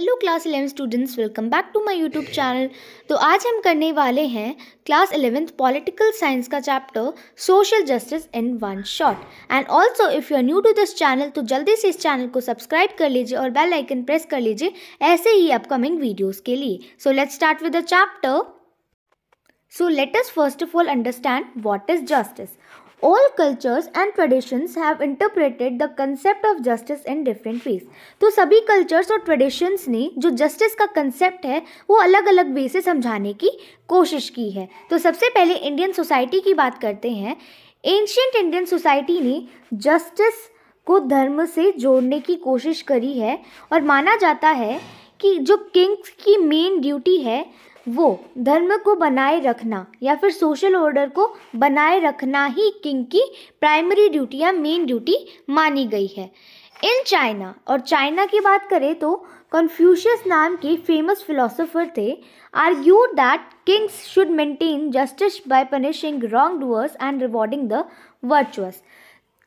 Hello class eleven students welcome back to my YouTube channel तो आज हम करने वाले हैं क्लास इलेवेंथ पॉलिटिकल साइंस का chapter social justice in one shot and also if you are new to this channel तो जल्दी से इस चैनल को सब्सक्राइब कर लीजिए और बेल आइकन प्रेस कर लीजिए ऐसे ही अपकमिंग वीडियोज़ के लिए so let's start with the chapter so let us first of all understand what is justice all cultures and traditions have interpreted the concept of justice in different ways तो सभी cultures और traditions ने जो justice का concept है वो अलग अलग वे से समझाने की कोशिश की है तो सबसे पहले इंडियन सोसाइटी की बात करते हैं एंशियंट इंडियन सोसाइटी ने जस्टिस को धर्म से जोड़ने की कोशिश करी है और माना जाता है कि जो किंग्स की मेन ड्यूटी है वो धर्म को बनाए रखना या फिर सोशल ऑर्डर को बनाए रखना ही किंग की प्राइमरी ड्यूटी या मेन ड्यूटी मानी गई है इन चाइना और चाइना की बात करें तो कन्फ्यूशियस नाम के फेमस फिलोसोफर थे आर यू that kings should maintain justice by punishing wrong doers and rewarding the virtuous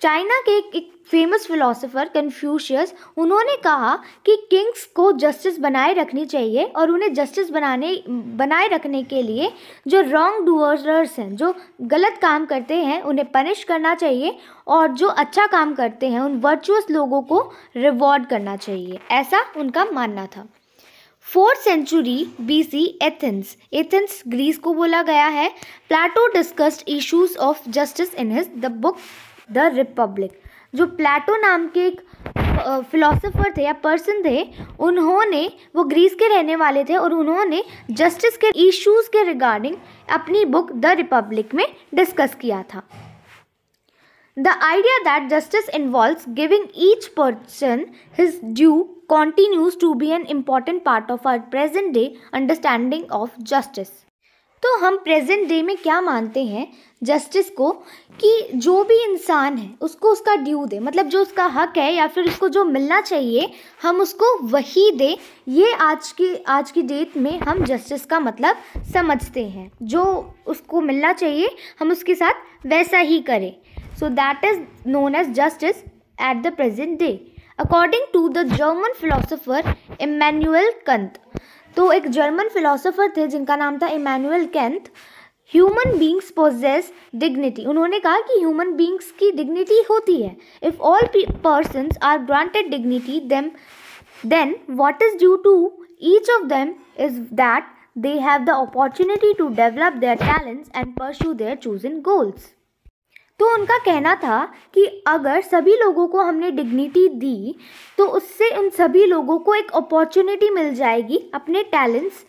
China के एक फेमस फिलोसोफर कन्फ्यूशियस उन्होंने कहा कि किंग्स को जस्टिस बनाए रखनी चाहिए और उन्हें जस्टिस बनाने बनाए रखने के लिए जो रॉन्ग डूअर्स हैं जो गलत काम करते हैं उन्हें पनिश करना चाहिए और जो अच्छा काम करते हैं उन वर्चुअस लोगों को रिवॉर्ड करना चाहिए ऐसा उनका मानना था fourth century B C Athens Athens Greece को बोला गया है Plato discussed issues of justice in his the book the republic जो प्लेटो नाम के एक फिलोसोफर थे या पर्सन थे उन्होंने वो ग्रीस के रहने वाले थे और उन्होंने जस्टिस के इश्यूज के रिगार्डिंग अपनी बुक द रिपब्लिक में डिस्कस किया था the idea that justice involve giving each person his due continues to be an important part of our present day understanding of justice तो हम प्रेजेंट डे में क्या मानते हैं जस्टिस को कि जो भी इंसान है उसको उसका ड्यू दे मतलब जो उसका हक है या फिर उसको जो मिलना चाहिए हम उसको वही दे ये आज की आज की डेट में हम जस्टिस का मतलब समझते हैं जो उसको मिलना चाहिए हम उसके साथ वैसा ही करें so that is known as justice at the present day according to the German philosopher Immanuel Kant तो एक जर्मन फिलोसोफर थे जिनका नाम था Immanuel Kant human beings possess dignity उन्होंने कहा कि ह्यूमन बींग्स की डिग्निटी होती है if all person are granted dignity them then what is due to each of them is that have the opportunity to develop their talents and pursue there chosen goals तो उनका कहना था कि अगर सभी लोगों को हमने डिग्निटी दी तो उससे उन सभी लोगों को एक अपॉर्चुनिटी मिल जाएगी अपने टैलेंट्स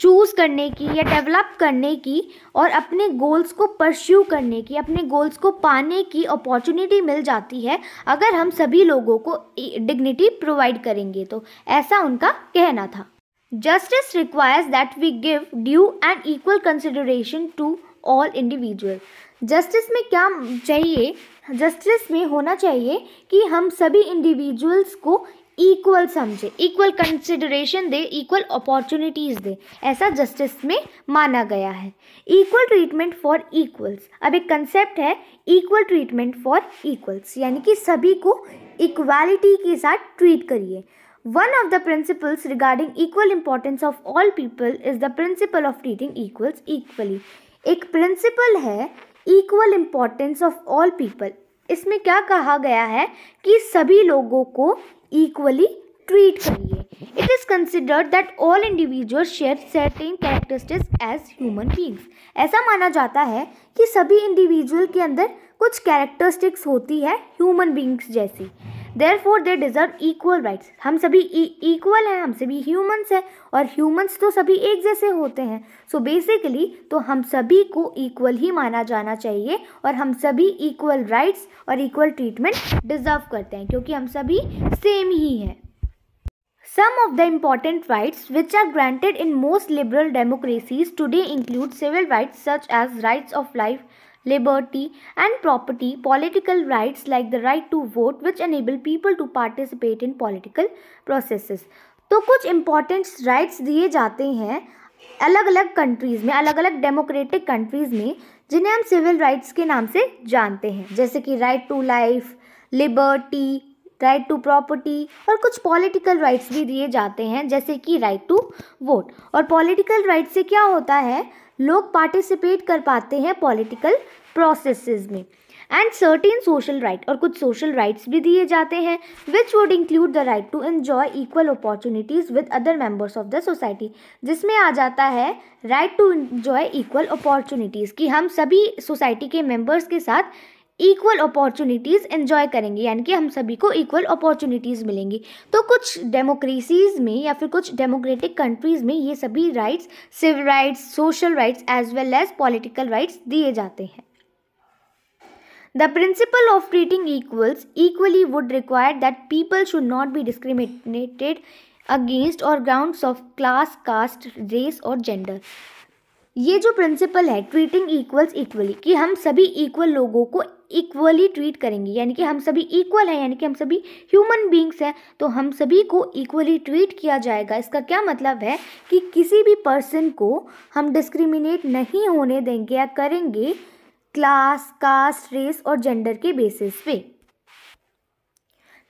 चूज़ करने की या डेवलप करने की और अपने गोल्स को परस्यू करने की अपने गोल्स को पाने की अपॉर्चुनिटी मिल जाती है अगर हम सभी लोगों को डिग्निटी प्रोवाइड करेंगे तो ऐसा उनका कहना था justice requires that we give due and equal consideration to all individual justice में क्या चाहिए जस्टिस में होना चाहिए कि हम सभी इंडिविजुअल्स को इक्वल समझे इक्वल कंसिडरेशन दे इक्वल अपॉर्चुनिटीज़ दे ऐसा जस्टिस में माना गया है इक्वल ट्रीटमेंट फॉर इक्वल्स अब एक कंसेप्ट है इक्वल ट्रीटमेंट फॉर इक्वल्स यानी कि सभी को इक्वालिटी के साथ ट्रीट करिए one of the principles regarding equal importance of all people is the principle of treating equals equally एक प्रिंसिपल है equal importance of all people इसमें क्या कहा गया है कि सभी लोगों को इक्वली ट्रीट करिए it is considered that all individual share certain characteristics as human beings ऐसा माना जाता है कि सभी इंडिविजुअल के अंदर कुछ कैरेक्टरिस्टिक्स होती है ह्यूमन बींग्स जैसी therefore they deserve equal rights हम सभी इक्वल e- हैं हम सभी ह्यूमन्स हैं और ह्यूमन्स तो सभी एक जैसे होते हैं सो so बेसिकली तो हम सभी को इक्वल ही माना जाना चाहिए और हम सभी इक्वल राइट्स और इक्वल ट्रीटमेंट डिज़र्व करते हैं क्योंकि हम सभी सेम ही हैं some of the important rights which are granted in most liberal democracies today include civil rights such as rights of life liberty and property, political rights like the right to vote which enable people to participate in political processes. तो कुछ important rights दिए जाते हैं अलग अलग countries में अलग अलग डेमोक्रेटिक कंट्रीज़ में जिन्हें हम सिविल राइट्स के नाम से जानते हैं जैसे कि right to life liberty right to property और कुछ पॉलिटिकल राइट्स भी दिए जाते हैं जैसे कि राइट टू वोट और पॉलिटिकल राइट से क्या होता है लोग पार्टिसिपेट कर पाते हैं पॉलिटिकल प्रोसेसेस में एंड सर्टीन सोशल राइट और कुछ सोशल राइट्स भी दिए जाते हैं which would include the right to enjoy equal opportunities with other members of the society जिसमें आ जाता है right to enjoy equal opportunities कि हम सभी सोसाइटी के मेम्बर्स के साथ इक्वल अपॉर्चुनिटीज़ इन्जॉय करेंगे यानी कि हम सभी को इक्वल अपॉर्चुनिटीज़ मिलेंगी तो कुछ डेमोक्रेसीज़ में या फिर कुछ डेमोक्रेटिक कंट्रीज़ में ये सभी rights civil rights social rights as well as political rights दिए जाते हैं The principle of treating equals equally would require that people should not be discriminated against और ground of class caste race और gender ये जो principal है treating equals equally कि हम सभी इक्वल लोगों को इक्वली ट्रीट करेंगे यानी कि हम सभी इक्वल हैं यानी कि हम सभी ह्यूमन बींग्स हैं तो हम सभी को इक्वली ट्रीट किया जाएगा इसका क्या मतलब है कि किसी भी पर्सन को हम डिस्क्रिमिनेट नहीं होने देंगे या करेंगे क्लास कास्ट रेस और जेंडर के बेसिस पे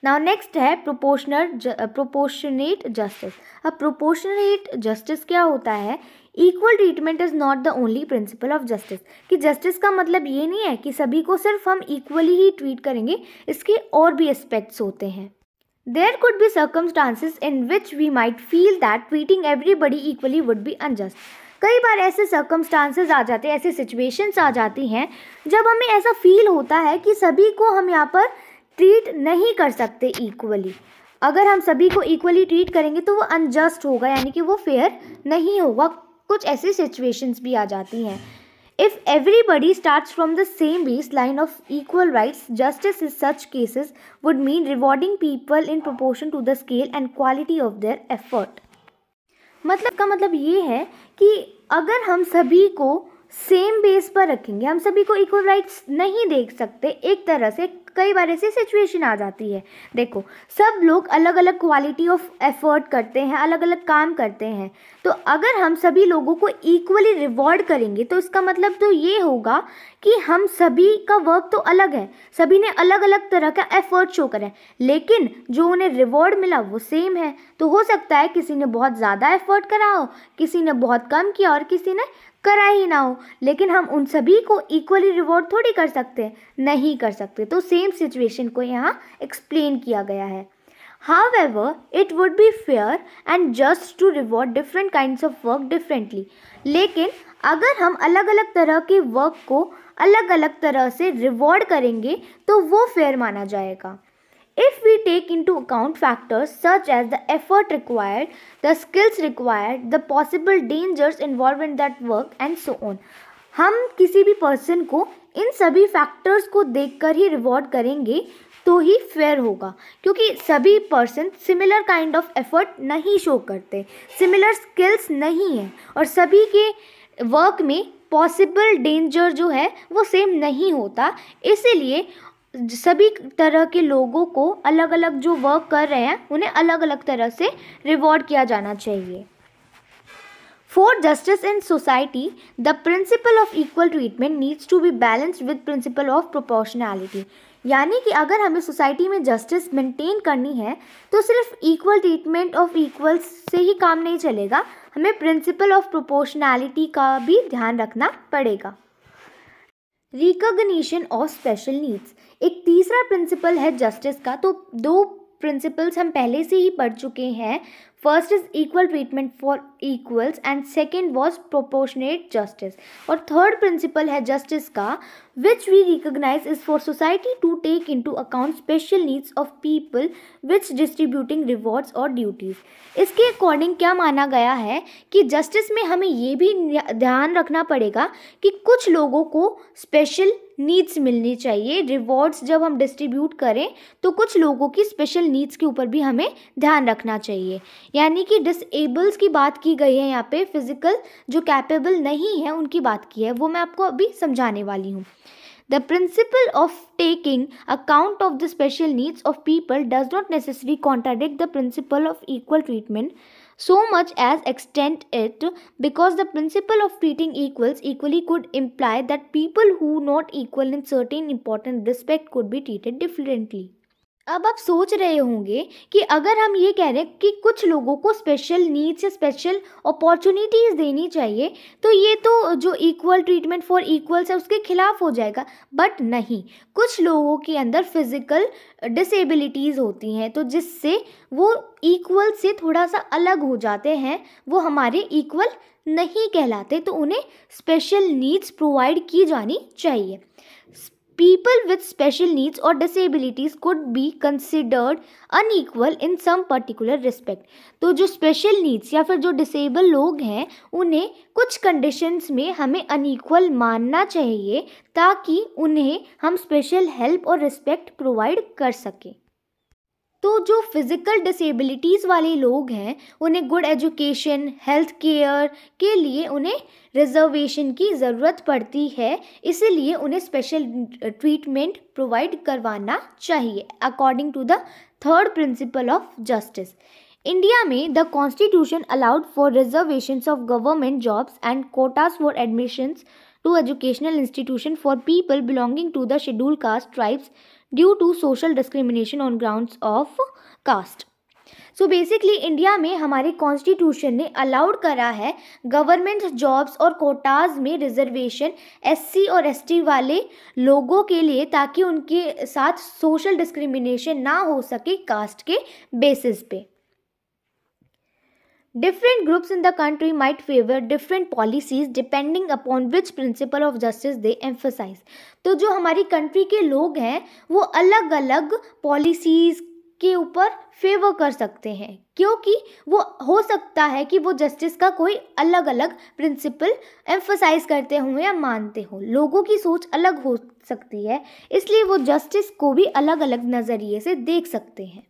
नाउ नेक्स्ट है प्रोपोर्शनल प्रोपोर्शनेट जस्टिस अब प्रोपोर्शनेट जस्टिस क्या होता है equal treatment is not the only principle of justice कि जस्टिस का मतलब ये नहीं है कि सभी को सिर्फ हम इक्वली ही ट्रीट करेंगे इसके और भी एस्पेक्ट्स होते हैं there could be circumstances in which we might feel that treating everybody equally would be unjust कई बार ऐसे सर्कमस्टांसेस आ जाते हैं ऐसे सिचुएशंस आ जाती हैं जब हमें ऐसा फील होता है कि सभी को हम यहाँ पर ट्रीट नहीं कर सकते इक्वली अगर हम सभी को इक्वली ट्रीट करेंगे तो वो अनजस्ट होगा यानी कि वो फेयर नहीं होगा कुछ ऐसी सिचुएशंस भी आ जाती हैं if everybody start from the same base line of equal rights justice is such cases would mean rewarding people in proportion to the scale and quality of their effort मतलब का मतलब ये है कि अगर हम सभी को सेम बेस पर रखेंगे हम सभी को इक्वल राइट्स नहीं देख सकते एक तरह से कई बार ऐसी सिचुएशन आ जाती है देखो सब लोग अलग अलग क्वालिटी ऑफ एफर्ट करते हैं अलग अलग काम करते हैं तो अगर हम सभी लोगों को इक्वली रिवॉर्ड करेंगे तो इसका मतलब तो ये होगा कि हम सभी का वर्क तो अलग है सभी ने अलग अलग तरह का एफर्ट शो करा है लेकिन जो उन्हें रिवॉर्ड मिला वो सेम है तो हो सकता है किसी ने बहुत ज़्यादा एफर्ट करा हो किसी ने बहुत कम किया और किसी ने करा ही ना हो लेकिन हम उन सभी को इक्वली रिवॉर्ड थोड़ी कर सकते नहीं कर सकते तो सेम सिचुएशन को यहाँ एक्सप्लेन किया गया है ever it would be fair and just to reward different kind of work differently लेकिन अगर हम अलग अलग तरह के वर्क को अलग अलग तरह से रिवॉर्ड करेंगे तो वो फेयर माना जाएगा If we take into account factors such as the effort required, the skills required, the possible dangers involved in that work and so on. हम किसी भी पर्सन को इन सभी फैक्टर्स को देखकर ही रिवॉर्ड करेंगे तो ही फेयर होगा क्योंकि सभी person similar kind of effort नहीं शो करते सिमिलर स्किल्स नहीं है और सभी के वर्क में पॉसिबल डेंजर जो है वो सेम नहीं होता इसीलिए सभी तरह के लोगों को अलग अलग जो वर्क कर रहे हैं उन्हें अलग अलग तरह से रिवॉर्ड किया जाना चाहिए for justice in society the principle of equal treatment needs to be balanced with principle of proportionality यानी कि अगर हमें सोसाइटी में जस्टिस मेंटेन करनी है तो सिर्फ इक्वल ट्रीटमेंट ऑफ इक्वल्स से ही काम नहीं चलेगा हमें प्रिंसिपल ऑफ प्रोपोर्शनैलिटी का भी ध्यान रखना पड़ेगा रिकॉग्निशन ऑफ स्पेशल नीड्स एक तीसरा प्रिंसिपल है जस्टिस का तो दो प्रिंसिपल्स हम पहले से ही पढ़ चुके हैं first is equal treatment for equals and second was proportionate justice और थर्ड प्रिंसिपल है जस्टिस का which we recognise is for society to take into account special needs of people which distributing rewards और duties इसके according क्या माना गया है कि जस्टिस में हमें ये भी ध्यान रखना पड़ेगा कि कुछ लोगों को स्पेशल नीड्स मिलनी चाहिए रिवॉर्ड्स जब हम डिस्ट्रीब्यूट करें तो कुछ लोगों की स्पेशल नीड्स के ऊपर भी हमें ध्यान रखना चाहिए यानी कि डिसेबल्स की बात की गई है यहाँ पे फिजिकल जो कैपेबल नहीं है उनकी बात की है वो मैं आपको अभी समझाने वाली हूँ the principle of taking account of the special needs of people does not necessary contradict the principle of equal treatment so much as extend it because the principle of treating equals equally could imply that people who not equal in certain important respect could be treated differently अब आप सोच रहे होंगे कि अगर हम ये कह रहे हैं कि कुछ लोगों को स्पेशल नीड्स या स्पेशल अपॉर्चुनिटीज़ देनी चाहिए तो ये तो जो इक्वल ट्रीटमेंट फॉर इक्वल्स है उसके खिलाफ हो जाएगा बट नहीं कुछ लोगों के अंदर फिज़िकल डिसेबिलिटीज़ होती हैं तो जिससे वो इक्वल से थोड़ा सा अलग हो जाते हैं वो हमारे इक्वल नहीं कहलाते तो उन्हें स्पेशल नीड्स प्रोवाइड की जानी चाहिए people with special needs or disabilities could be considered unequal in some particular respect तो जो special needs या फिर जो disabled लोग हैं उन्हें कुछ conditions में हमें unequal मानना चाहिए ताकि उन्हें हम special help और respect provide कर सकें तो जो फ़िज़िकल डिसेबिलिटीज़ वाले लोग हैं उन्हें गुड एजुकेशन हेल्थ केयर के लिए उन्हें रिजर्वेशन की ज़रूरत पड़ती है इसीलिए उन्हें स्पेशल ट्रीटमेंट प्रोवाइड करवाना चाहिए according to the third principle of justice India में the constitution allowed for reservations of government jobs and quotas for admissions to educational institution for people belonging to the schedule caste tribes due to social discrimination on ground of caste so basically India में हमारे constitution ने allowed करा है government jobs और कोटाज में reservation SC और ST वाले लोगों के लिए ताकि उनके साथ सोशल डिस्क्रिमिनेशन ना हो सके कास्ट के बेसिस पे Different groups in the country might favor different policies depending upon which principle of justice they emphasize. तो जो हमारी कंट्री के लोग हैं वो अलग अलग पॉलिसीज़ के ऊपर फेवर कर सकते हैं क्योंकि वो हो सकता है कि वो जस्टिस का कोई अलग अलग प्रिंसिपल एम्फोसाइज करते हों या मानते हों लोगों की सोच अलग हो सकती है इसलिए वो जस्टिस को भी अलग अलग नज़रिए से देख सकते हैं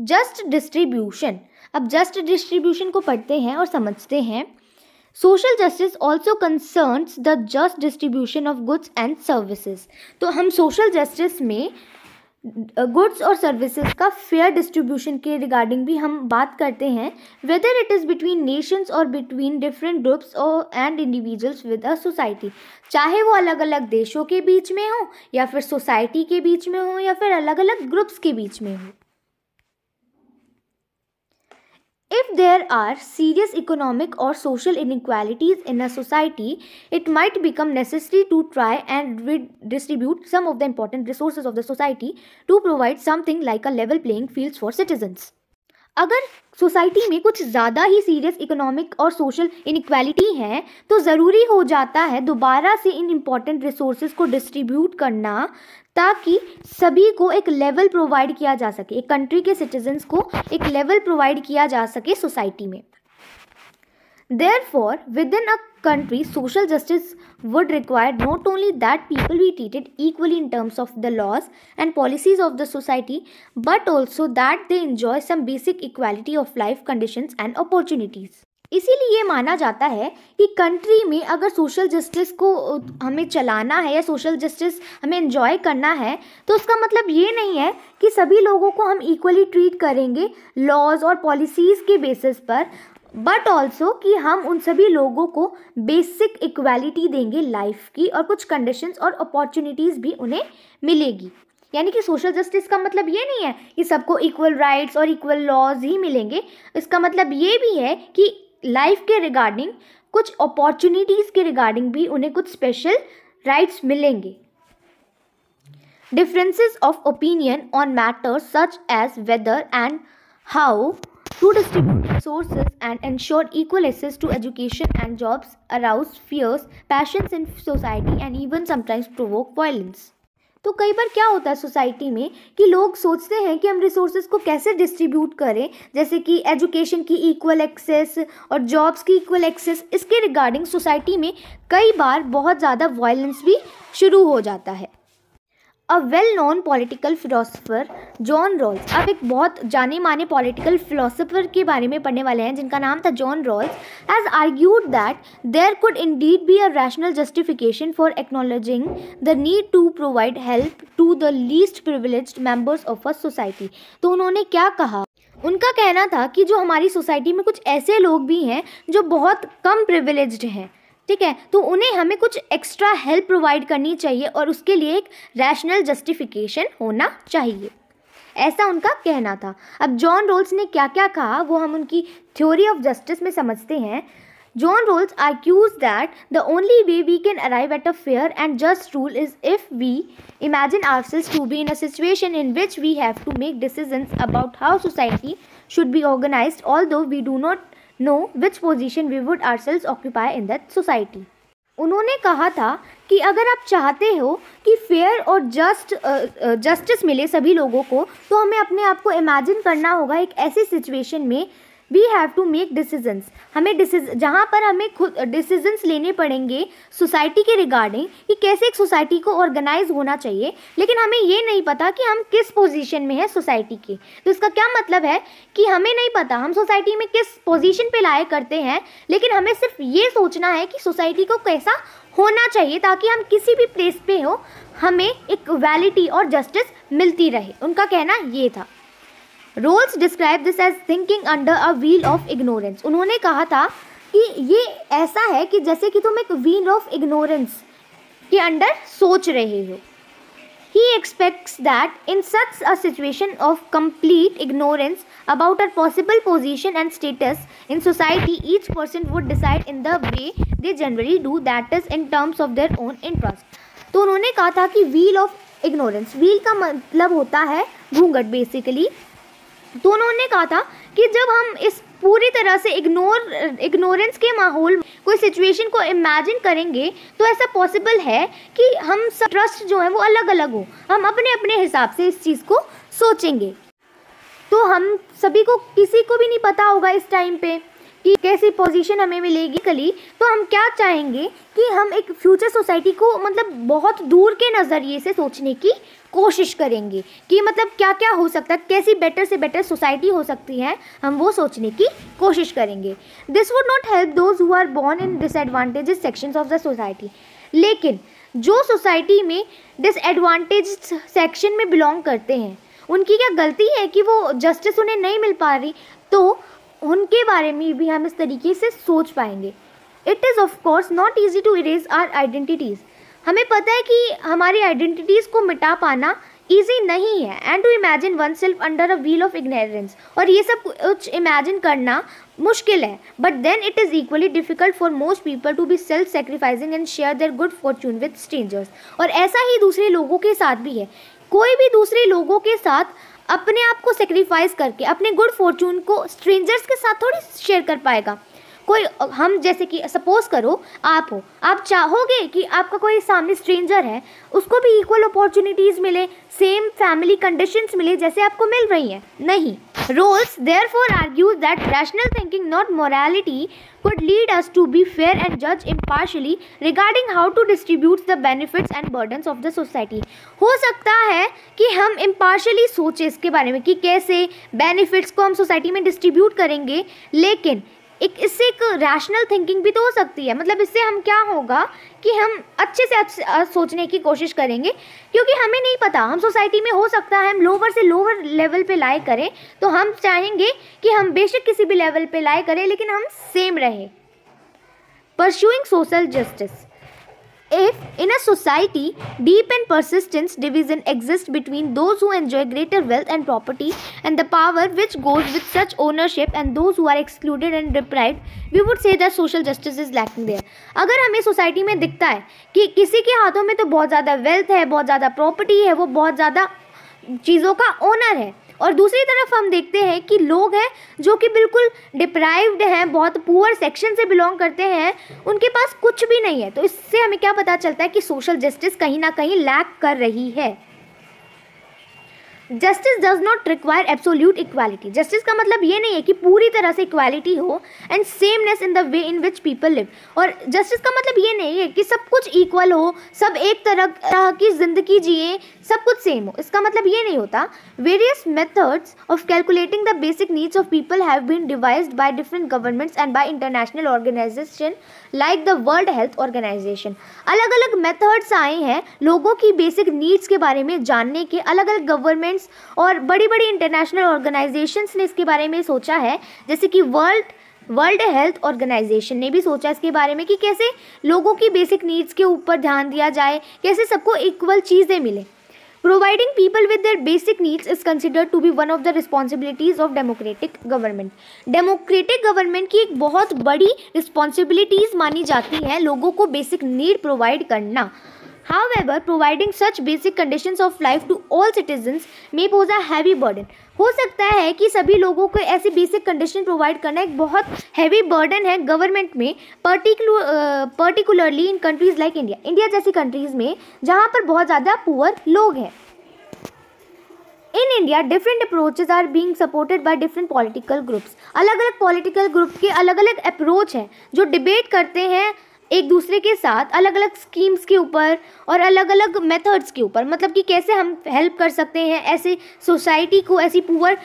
जस्ट डिस्ट्रीब्यूशन अब जस्ट डिस्ट्रीब्यूशन को पढ़ते हैं और समझते हैं social justice also concerns the just distribution of goods and services तो हम सोशल जस्टिस में गुड्स और सर्विसेज का फेयर डिस्ट्रीब्यूशन के रिगार्डिंग भी हम बात करते हैं whether it is between nations और बिटवीन डिफरेंट ग्रुप्स और and individuals with a society चाहे वो अलग अलग देशों के बीच में हो या फिर सोसाइटी के बीच में हो या फिर अलग अलग ग्रुप्स के बीच में हो If there are serious economic or social inequalities in a society, it might become necessary to try and redistribute some of the important resources of the society to provide something like a level playing field for citizens. अगर society में कुछ ज़्यादा ही serious economic और social inequality है तो ज़रूरी हो जाता है दोबारा से इन इम्पॉर्टेंट रिसोर्स को डिस्ट्रीब्यूट करना ताकि सभी को एक लेवल प्रोवाइड किया जा सके एक कंट्री के सिटीजन्स को एक लेवल प्रोवाइड किया जा सके सोसाइटी में therefore within a country, social justice would require not only that people be treated equally in terms of the laws and policies of the society, but also that they enjoy some basic equality of life conditions and opportunities. इसीलिए माना जाता है कि country में अगर social justice को हमें चलाना है या सोशल जस्टिस हमें इन्जॉय करना है तो उसका मतलब ये नहीं है कि सभी लोगों को हम इक्वली ट्रीट करेंगे लॉज और पॉलिसीज़ के बेसिस पर बट ऑल्सो कि हम उन सभी लोगों को बेसिक इक्वालिटी देंगे लाइफ की और कुछ कंडीशंस और अपॉर्चुनिटीज़ भी उन्हें मिलेगी यानी कि सोशल जस्टिस का मतलब ये नहीं है कि सबको इक्वल राइट्स और इक्वल लॉज ही मिलेंगे इसका मतलब ये भी है कि लाइफ के रिगार्डिंग कुछ अपॉर्चुनिटीज़ के रिगार्डिंग भी उन्हें कुछ स्पेशल राइट्स मिलेंगे differences of opinion on matters such as whether and how to distribute resources and ensure equal access to education and jobs, aroused fears, passions in society, and even sometimes provoke violence. तो कई बार क्या होता है society में कि लोग सोचते हैं कि हम रिसोर्सेज को कैसे डिस्ट्रीब्यूट करें जैसे कि एजुकेशन की इक्वल एक्सेस और जॉब्स की इक्वल एक्सेस इसके रिगार्डिंग सोसाइटी में कई बार बहुत ज़्यादा वायलेंस भी शुरू हो जाता है a well known political philosopher John Rawls अब एक बहुत जाने माने पॉलिटिकल फिलोसोफर के बारे में पढ़ने वाले हैं जिनका नाम था John Rawls has argued that there could indeed be a rational justification for acknowledging the need to provide help to the least privileged members of a society तो उन्होंने क्या कहा उनका कहना था कि जो हमारी सोसाइटी में कुछ ऐसे लोग भी हैं जो बहुत कम प्रिविलेज्ड हैं ठीक है तो उन्हें हमें कुछ एक्स्ट्रा हेल्प प्रोवाइड करनी चाहिए और उसके लिए एक रैशनल जस्टिफिकेशन होना चाहिए ऐसा उनका कहना था अब जॉन रोल्स ने क्या क्या कहा वो हम उनकी थ्योरी ऑफ जस्टिस में समझते हैं John Rawls argues that the only way we can arrive at a fair and just rule is if we imagine ourselves to be in a situation in which we have to make decision about how society should be organise although we do not know which position we would ourselves occupy in that society उन्होंने कहा था कि अगर आप चाहते हो कि fair और जस्ट जस्टिस मिले सभी लोगों को तो हमें अपने आप को इमेजिन करना होगा एक ऐसी सिचुएशन में we have to make decisions हमें डिसीज जहाँ पर हमें खुद डिसीजंस लेने पड़ेंगे सोसाइटी के रिगार्डिंग कि कैसे एक सोसाइटी को ऑर्गेनाइज होना चाहिए लेकिन हमें ये नहीं पता कि हम किस पोजीशन में है सोसाइटी के तो इसका क्या मतलब है कि हमें नहीं पता हम सोसाइटी में किस पोजीशन पे लाए करते हैं लेकिन हमें सिर्फ ये सोचना है कि सोसाइटी को कैसा होना चाहिए ताकि हम किसी भी प्लेस पे हो हमें एक वैलिटी और जस्टिस मिलती रहे उनका कहना ये था Rawls describe this as thinking under a veil of ignorance उन्होंने कहा था कि ये ऐसा है कि जैसे कि तुम एक व्हील ऑफ इग्नोरेंस के अंडर सोच रहे हो he expects that in such a situation of complete ignorance about our possible position and status in society each person would decide in the way they generally do that is in terms of their own interest तो उन्होंने कहा था कि wheel of ignorance wheel का मतलब होता है घूंघट बेसिकली तो उन्होंने कहा था कि जब हम इस पूरी तरह से इग्नोर इग्नोरेंस के माहौल कोई सिचुएशन को इमेजिन करेंगे तो ऐसा पॉसिबल है कि हम सब ट्रस्ट जो है वो अलग अलग हो हम अपने अपने हिसाब से इस चीज़ को सोचेंगे तो हम सभी को किसी को भी नहीं पता होगा इस टाइम पे कि कैसी पोजीशन हमें मिलेगी कली तो हम क्या चाहेंगे कि हम एक फ्यूचर सोसाइटी को मतलब बहुत दूर के नज़रिए से सोचने की कोशिश करेंगे कि मतलब क्या क्या हो सकता है कैसी बेटर से बेटर सोसाइटी हो सकती है हम वो सोचने की कोशिश करेंगे this would not help those who are born in disadvantaged section of the society लेकिन जो सोसाइटी में डिसएडवाटेज सेक्शन में बिलोंग करते हैं उनकी क्या गलती है कि वो जस्टिस उन्हें नहीं मिल पा रही तो उनके बारे में भी हम इस तरीके से सोच पाएंगे it is of course not easy to erase our identities हमें पता है कि हमारी आइडेंटिटीज़ को मिटा पाना ईजी नहीं है and to imagine oneself under a veil of ignorance और ये सब कुछ इमेजिन करना मुश्किल है but then it is equally difficult for most people to be self sacrificing and share their good fortune with strangers और ऐसा ही दूसरे लोगों के साथ भी है कोई भी दूसरे लोगों के साथ अपने आप को सेक्रीफाइस करके अपने गुड फॉर्चून को स्ट्रेंजर्स के साथ थोड़ी शेयर कर पाएगा कोई हम जैसे कि सपोज करो आप हो आप चाहोगे कि आपका कोई सामने स्ट्रेंजर है उसको भी इक्वल अपॉर्चुनिटीज़ मिले सेम फैमिली कंडीशंस मिले जैसे आपको मिल रही हैं नहीं Rawls therefore argues that rational thinking, not morality, could lead us to be fair and judge impartially regarding how to distribute the benefits and burdens of the society. हो सकता है कि हम impartially सोचें इसके बारे में कि कैसे benefits को हम society में distribute करेंगे लेकिन एक इससे एक रैशनल थिंकिंग भी तो हो सकती है मतलब इससे हम क्या होगा कि हम अच्छे से अच्छे सोचने की कोशिश करेंगे क्योंकि हमें नहीं पता हम सोसाइटी में हो सकता है हम लोअर से लोअर लेवल पे लाए करें तो हम चाहेंगे कि हम बेशक किसी भी लेवल पे लाए करें लेकिन हम सेम रहें pursuing social justice if in a society deep and persistent division exists between those who enjoy greater wealth and property and the power which goes with such ownership and those who are excluded and deprived we would say that social justice is lacking there अगर हमें society में दिखता है कि किसी के हाथों में तो बहुत ज़्यादा वेल्थ है बहुत ज़्यादा प्रॉपर्टी है वो बहुत ज़्यादा चीज़ों का ओनर है और दूसरी तरफ हम देखते हैं कि लोग हैं जो कि बिल्कुल डिप्राइव्ड हैं बहुत पुअर सेक्शन से बिलोंग करते हैं उनके पास कुछ भी नहीं है तो इससे हमें क्या पता चलता है कि सोशल जस्टिस कहीं ना कहीं लैक कर रही है justice does not require absolute equality justice का मतलब ये नहीं है कि पूरी तरह से इक्वालिटी हो and sameness in the way in which people live और जस्टिस का मतलब ये नहीं है कि सब कुछ इक्वल हो सब एक तरह तरह की ज़िंदगी जिए सब कुछ सेम हो इसका मतलब ये नहीं होता various methods of calculating the basic needs of people have been devised by different governments and by international organisation like the World Health Organization अलग अलग मेथड्स आए हैं लोगों की बेसिक नीड्स के बारे में जानने के अलग अलग गवर्नमेंट फ्रेंड्स और बड़ी बड़ी इंटरनेशनल ऑर्गेनाइजेशंस ने इसके बारे में सोचा है जैसे कि वर्ल्ड वर्ल्ड हेल्थ ऑर्गेनाइजेशन ने भी सोचा इसके बारे में कि कैसे लोगों की बेसिक नीड्स के ऊपर ध्यान दिया जाए कैसे सबको इक्वल चीज़ें मिलें providing people with their basic needs is considered to be one of the responsibilities of democratic government democratic government की एक बहुत बड़ी रिस्पॉन्सिबिलिटीज़ मानी जाती है लोगों को बेसिक नीड प्रोवाइड करना However, providing such basic conditions of life to all citizens may pose a heavy burden. हो सकता है कि सभी लोगों को ऐसी बेसिक कंडीशन प्रोवाइड करना एक बहुत हैवी बर्डन है गवर्नमेंट में particular particularly in countries like India India जैसी कंट्रीज़ में जहाँ पर बहुत ज़्यादा पुअर लोग हैं in India different approaches are being supported by different political groups अलग अलग पॉलिटिकल ग्रुप के अलग अलग अप्रोच हैं जो डिबेट करते हैं एक दूसरे के साथ अलग अलग स्कीम्स के ऊपर और अलग अलग मेथड्स के ऊपर मतलब कि कैसे हम हेल्प कर सकते हैं ऐसे सोसाइटी को ऐसी पुअर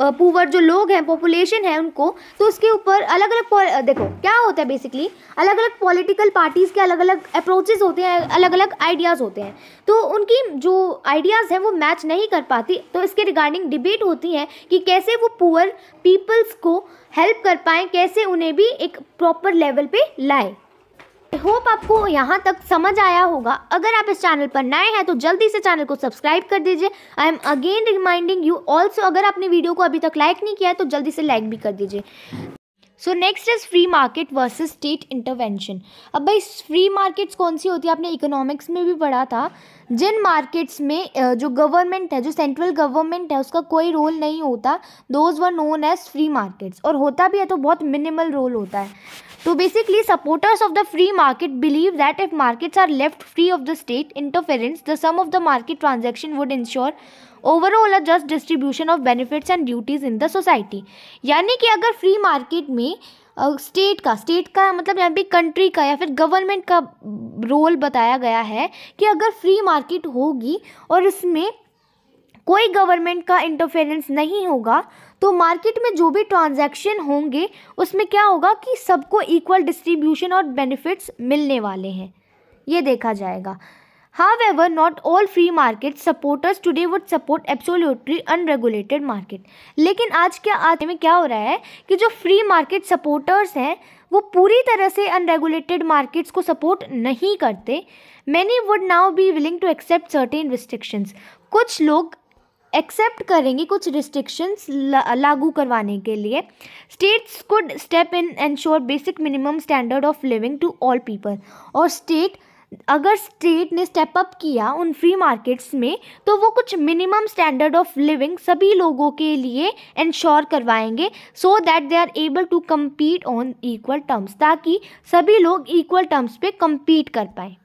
पुअर जो लोग हैं पॉपुलेशन है उनको तो उसके ऊपर अलग अलग देखो क्या होता है बेसिकली अलग अलग पॉलिटिकल पार्टीज़ के अलग अलग अप्रोचेज़ होते हैं अलग अलग आइडियाज़ होते हैं तो उनकी जो आइडियाज़ हैं वो मैच नहीं कर पाती तो इसके रिगार्डिंग डिबेट होती है कि कैसे वो पुअर पीपल्स को हेल्प कर पाएँ कैसे उन्हें भी एक प्रॉपर लेवल पर लाएँ आई होप आपको यहाँ तक समझ आया होगा अगर आप इस चैनल पर नए हैं तो जल्दी से चैनल को सब्सक्राइब कर दीजिए I am again reminding you also अगर आपने वीडियो को अभी तक लाइक नहीं किया है तो जल्दी से लाइक भी कर दीजिए so next is free market versus state intervention अब भाई फ्री मार्केट्स कौन सी होती है आपने इकोनॉमिक्स में भी पढ़ा था जिन मार्केट्स में जो गवर्नमेंट है जो सेंट्रल गवर्नमेंट है उसका कोई रोल नहीं होता those were known as free markets और होता भी है तो बहुत मिनिमल रोल होता है तो basically supporters of the free market believe that if markets are left free of the state interference the sum of the market transaction would ensure overall a just distribution of benefits and duties in the society यानी कि अगर free market में state का state का मतलब यहाँ पे country का या फिर गवर्नमेंट का रोल बताया गया है कि अगर फ्री मार्केट होगी और इसमें कोई गवर्नमेंट का इंटरफेरेंस नहीं होगा तो मार्केट में जो भी ट्रांजैक्शन होंगे उसमें क्या होगा कि सबको इक्वल डिस्ट्रीब्यूशन और बेनिफिट्स मिलने वाले हैं ये देखा जाएगा however not all free market supporters today would support absolutely unregulated market लेकिन आज क्या आज में क्या हो रहा है कि जो फ्री मार्केट सपोर्टर्स हैं वो पूरी तरह से अनरेगुलेटेड मार्केट्स को सपोर्ट नहीं करते many would now be willing to accept certain restrictions कुछ लोग एक्सेप्ट करेंगे कुछ रिस्ट्रिक्शंस लागू करवाने के लिए states could step in ensure basic minimum standard of living to all people और स्टेट अगर स्टेट ने स्टेप अप किया उन फ्री मार्केट्स में तो वो कुछ मिनिमम स्टैंडर्ड ऑफ लिविंग सभी लोगों के लिए इंश्योर करवाएंगे so that they are able to compete on equal terms ताकि सभी लोग इक्वल टर्म्स पे कम्पीट कर पाएँ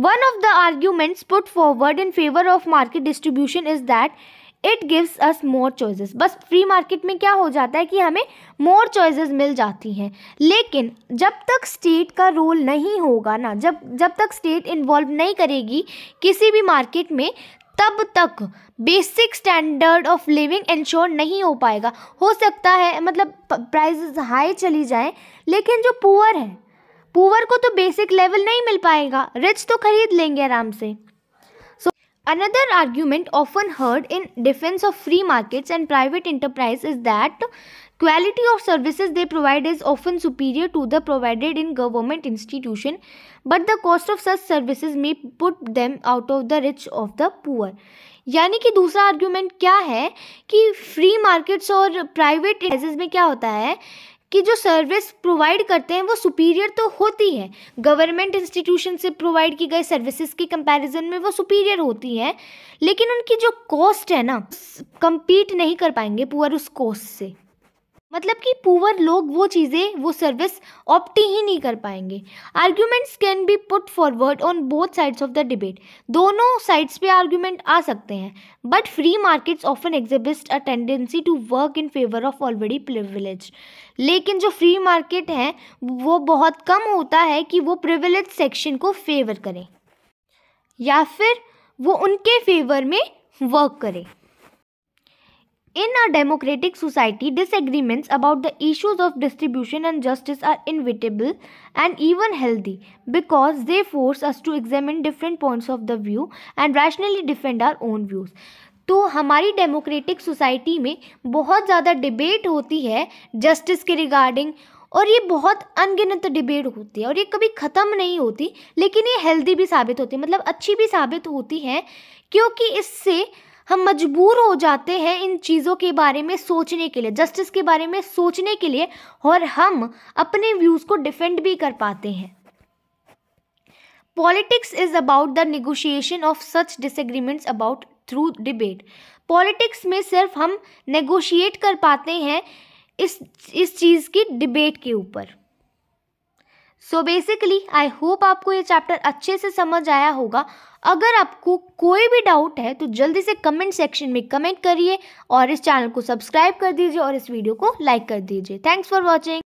one of the arguments put forward in favour of market distribution is that it gives us more choices बस free market में क्या हो जाता है कि हमें मोर चॉइसेस मिल जाती हैं लेकिन जब तक स्टेट का रोल नहीं होगा ना जब जब तक स्टेट इन्वॉल्व नहीं करेगी किसी भी मार्केट में तब तक basic standard of living ensure नहीं हो पाएगा हो सकता है मतलब प्राइजेस हाई चली जाएं लेकिन जो पुअर है पुअर को तो बेसिक लेवल नहीं मिल पाएगा रिच तो खरीद लेंगे आराम से so another argument often heard in defence of free markets and private enterprise is that quality of services they provide is often superior to the provided in government institution but the cost of such services may put them out of the reach of the poor यानी कि दूसरा argument क्या है कि free markets और private में क्या होता है कि जो सर्विस प्रोवाइड करते हैं वो सुपीरियर तो होती है गवर्नमेंट इंस्टीट्यूशन से प्रोवाइड की गई सर्विसेज के कंपैरिजन में वो सुपीरियर होती हैं लेकिन उनकी जो कॉस्ट है ना कंपीट नहीं कर पाएंगे पुअर उस कॉस्ट से मतलब कि पुअर लोग वो चीज़ें वो सर्विस ऑप्ट ही नहीं कर पाएंगे arguments can be put forward on both sides of the debate दोनों साइड्स पे आर्ग्यूमेंट आ सकते हैं but free markets often exhibit a tendency to work in favour of already privilege लेकिन जो फ्री मार्केट है वो बहुत कम होता है कि वो प्रिविलेज सेक्शन को फेवर करें या फिर वो उनके फेवर में वर्क करें In a democratic society, disagreements about the issues of distribution and justice are inevitable and even healthy because they force us to examine different points of the view and rationally defend our own views. तो हमारी democratic society में बहुत ज़्यादा debate होती है justice के regarding और ये बहुत अनगिनत डिबेट होती है और ये कभी ख़त्म नहीं होती लेकिन ये हेल्दी भी साबित होती है मतलब अच्छी भी साबित होती है क्योंकि इससे हम मजबूर हो जाते हैं इन चीज़ों के बारे में सोचने के लिए जस्टिस के बारे में सोचने के लिए और हम अपने व्यूज़ को डिफेंड भी कर पाते हैं politics is about the negotiation of such disagreements about through debate politics में सिर्फ हम नेगोशिएट कर पाते हैं इस इस चीज़ की डिबेट के ऊपर सो बेसिकली आई होप आपको ये चैप्टर अच्छे से समझ आया होगा अगर आपको कोई भी डाउट है तो जल्दी से कमेंट सेक्शन में कमेंट करिए और इस चैनल को सब्सक्राइब कर दीजिए और इस वीडियो को लाइक कर दीजिए थैंक्स फॉर वॉचिंग